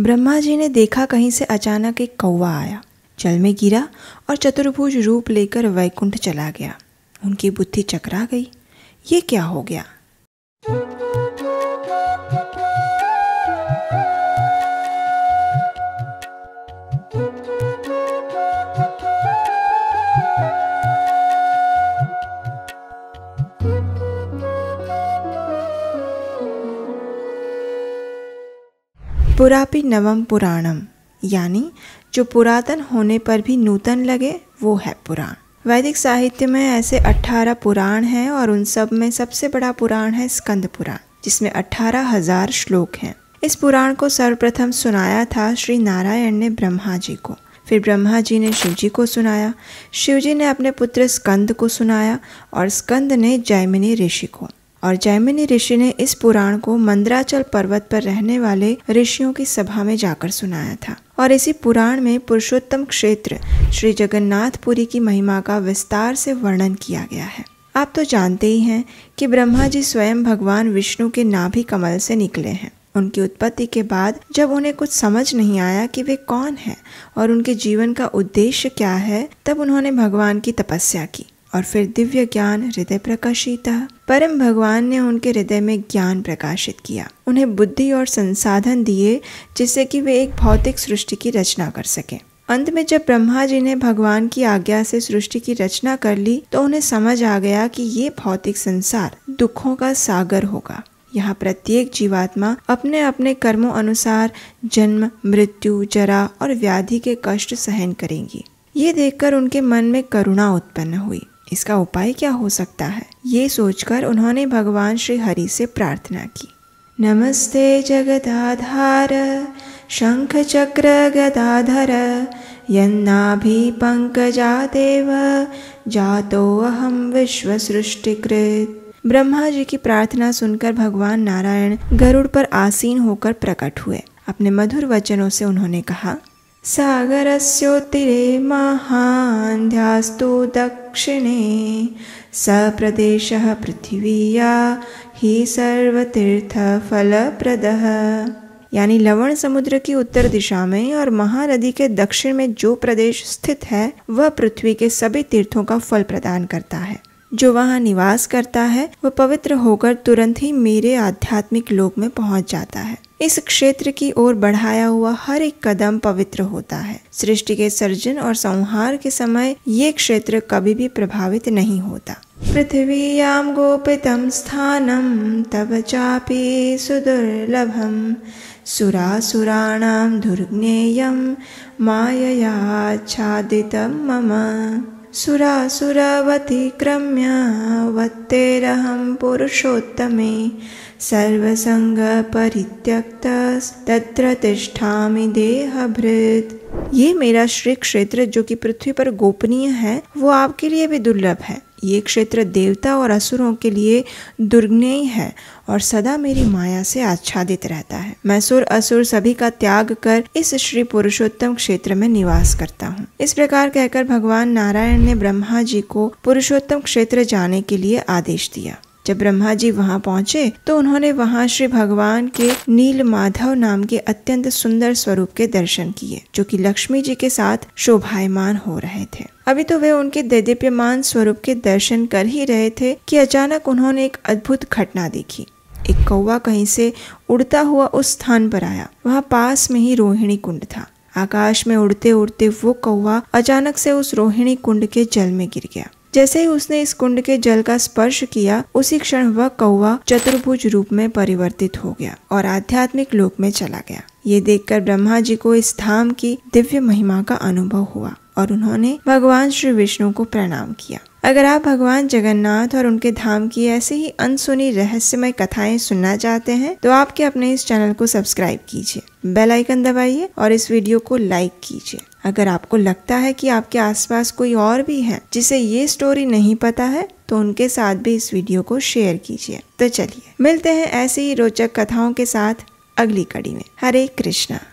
ब्रह्मा जी ने देखा कहीं से अचानक एक कौवा आया जल में गिरा और चतुर्भुज रूप लेकर वैकुंठ चला गया उनकी बुद्धि चकरा गई ये क्या हो गया पुरापि नवम पुराणम यानी जो पुरातन होने पर भी नूतन लगे वो है पुराण वैदिक साहित्य में ऐसे 18 पुराण हैं और उन सब में सबसे बड़ा पुराण है स्कंद पुराण जिसमें अठारह हजार श्लोक हैं इस पुराण को सर्वप्रथम सुनाया था श्री नारायण ने ब्रह्मा जी को फिर ब्रह्मा जी ने शिव जी को सुनाया शिव जी ने अपने पुत्र स्कंद को सुनाया और स्कंद ने जयमिनी ऋषि को और जैमिनी ऋषि ने इस पुराण को मंद्राचल पर्वत पर रहने वाले ऋषियों की सभा में जाकर सुनाया था और इसी पुराण में पुरुषोत्तम क्षेत्र श्री जगन्नाथपुरी की महिमा का विस्तार से वर्णन किया गया है आप तो जानते ही हैं कि ब्रह्मा जी स्वयं भगवान विष्णु के नाभि कमल से निकले हैं उनकी उत्पत्ति के बाद जब उन्हें कुछ समझ नहीं आया कि वे कौन हैं और उनके जीवन का उद्देश्य क्या है तब उन्होंने भगवान की तपस्या की और फिर दिव्य ज्ञान हृदय प्रकाशित परम भगवान ने उनके हृदय में ज्ञान प्रकाशित किया उन्हें बुद्धि और संसाधन दिए जिससे कि वे एक भौतिक सृष्टि की रचना कर सकें अंत में जब ब्रह्मा जी ने भगवान की आज्ञा से सृष्टि की रचना कर ली तो उन्हें समझ आ गया कि ये भौतिक संसार दुखों का सागर होगा यहाँ प्रत्येक जीवात्मा अपने अपने कर्मों अनुसार जन्म मृत्यु जरा और व्याधि के कष्ट सहन करेंगी ये देखकर उनके मन में करुणा उत्पन्न हुई इसका उपाय क्या हो सकता है ये सोचकर उन्होंने भगवान श्री हरि से प्रार्थना की नमस्ते जगदाधार शंख चक्र गदाधर यन्नाभि पंकजा देव जातो अहम विश्व सृष्टिकृत ब्रह्मा जी की प्रार्थना सुनकर भगवान नारायण गरुड़ पर आसीन होकर प्रकट हुए अपने मधुर वचनों से उन्होंने कहा सागर से महान्ध्यास्तु दक्षिणे स प्रदेश पृथ्वी या ही प्रद यानी लवण समुद्र की उत्तर दिशा में और महानदी के दक्षिण में जो प्रदेश स्थित है वह पृथ्वी के सभी तीर्थों का फल प्रदान करता है जो वहाँ निवास करता है वह पवित्र होकर तुरंत ही मेरे आध्यात्मिक लोक में पहुँच जाता है इस क्षेत्र की ओर बढ़ाया हुआ हर एक कदम पवित्र होता है सृष्टि के सर्जन और संहार के समय ये क्षेत्र कभी भी प्रभावित नहीं होता स्थानम तब चापी सुदुर्लभम सुरा सुराणाम सुरासुराणां माया छादितम मम वत्तेर वत्तेरहं पुरुषोत्तमे तत्र तिष्ठामि देहभृत् ये मेरा श्री क्षेत्र जो कि पृथ्वी पर गोपनीय है वो आपके लिए भी दुर्लभ है ये क्षेत्र देवता और असुरों के लिए दुर्गनेय है और सदा मेरी माया से आच्छादित रहता है मैं सुर असुर सभी का त्याग कर इस श्री पुरुषोत्तम क्षेत्र में निवास करता हूँ इस प्रकार कहकर भगवान नारायण ने ब्रह्मा जी को पुरुषोत्तम क्षेत्र जाने के लिए आदेश दिया जब ब्रह्मा जी वहाँ पहुँचे तो उन्होंने वहाँ श्री भगवान के नील माधव नाम के अत्यंत सुंदर स्वरूप के दर्शन किए जो कि लक्ष्मी जी के साथ शोभायमान हो रहे थे अभी तो वे उनके दैदिप्यमान स्वरूप के दर्शन कर ही रहे थे कि अचानक उन्होंने एक अद्भुत घटना देखी एक कौवा कहीं से उड़ता हुआ उस स्थान पर आया वहाँ पास में ही रोहिणी कुंड था आकाश में उड़ते उड़ते वो कौवा अचानक से उस रोहिणी कुंड के जल में गिर गया जैसे ही उसने इस कुंड के जल का स्पर्श किया उसी क्षण वह कौवा चतुर्भुज रूप में परिवर्तित हो गया और आध्यात्मिक लोक में चला गया ये देखकर ब्रह्मा जी को इस धाम की दिव्य महिमा का अनुभव हुआ और उन्होंने भगवान श्री विष्णु को प्रणाम किया अगर आप भगवान जगन्नाथ और उनके धाम की ऐसी ही अनसुनी रहस्यमय कथाएं सुनना चाहते हैं तो आपके अपने इस चैनल को सब्सक्राइब कीजिए बेल आइकन दबाइए और इस वीडियो को लाइक कीजिए अगर आपको लगता है कि आपके आसपास कोई और भी है जिसे ये स्टोरी नहीं पता है तो उनके साथ भी इस वीडियो को शेयर कीजिए तो चलिए मिलते हैं ऐसी ही रोचक कथाओं के साथ अगली कड़ी में हरे कृष्णा